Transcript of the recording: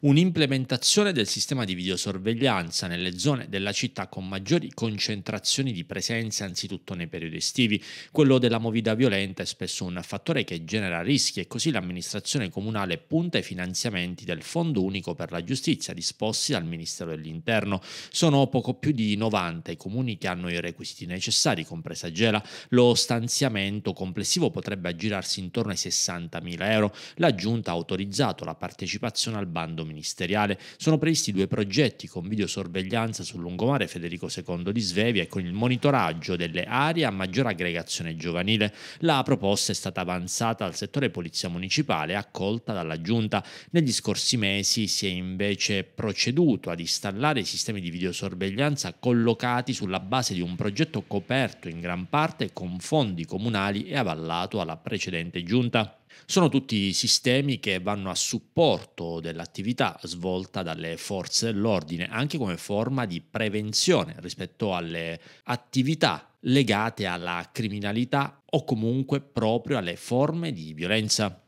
un'implementazione del sistema di videosorveglianza nelle zone della città con maggiori concentrazioni di presenze anzitutto nei periodi estivi. Quello della movida violenta è spesso un fattore che genera rischi e così l'amministrazione comunale punta ai finanziamenti del Fondo Unico per la Giustizia disposti dal Ministero dell'Interno. Sono poco più di 90 i comuni che hanno i requisiti necessari, compresa Gela. Lo stanziamento complessivo potrebbe aggirarsi intorno ai 60.000 euro. La Giunta ha autorizzato la partecipazione al bando ministeriale, sono previsti due progetti con videosorveglianza sul lungomare Federico II di Svevia e con il monitoraggio delle aree a maggior aggregazione giovanile. La proposta è stata avanzata al settore polizia municipale e accolta dalla Giunta. Negli scorsi mesi si è invece proceduto ad installare i sistemi di videosorveglianza collocati sulla base di un progetto coperto in gran parte con fondi comunali e avallato alla precedente Giunta. Sono tutti sistemi che vanno a supporto dell'attività svolta dalle forze dell'ordine, anche come forma di prevenzione rispetto alle attività legate alla criminalità o comunque proprio alle forme di violenza.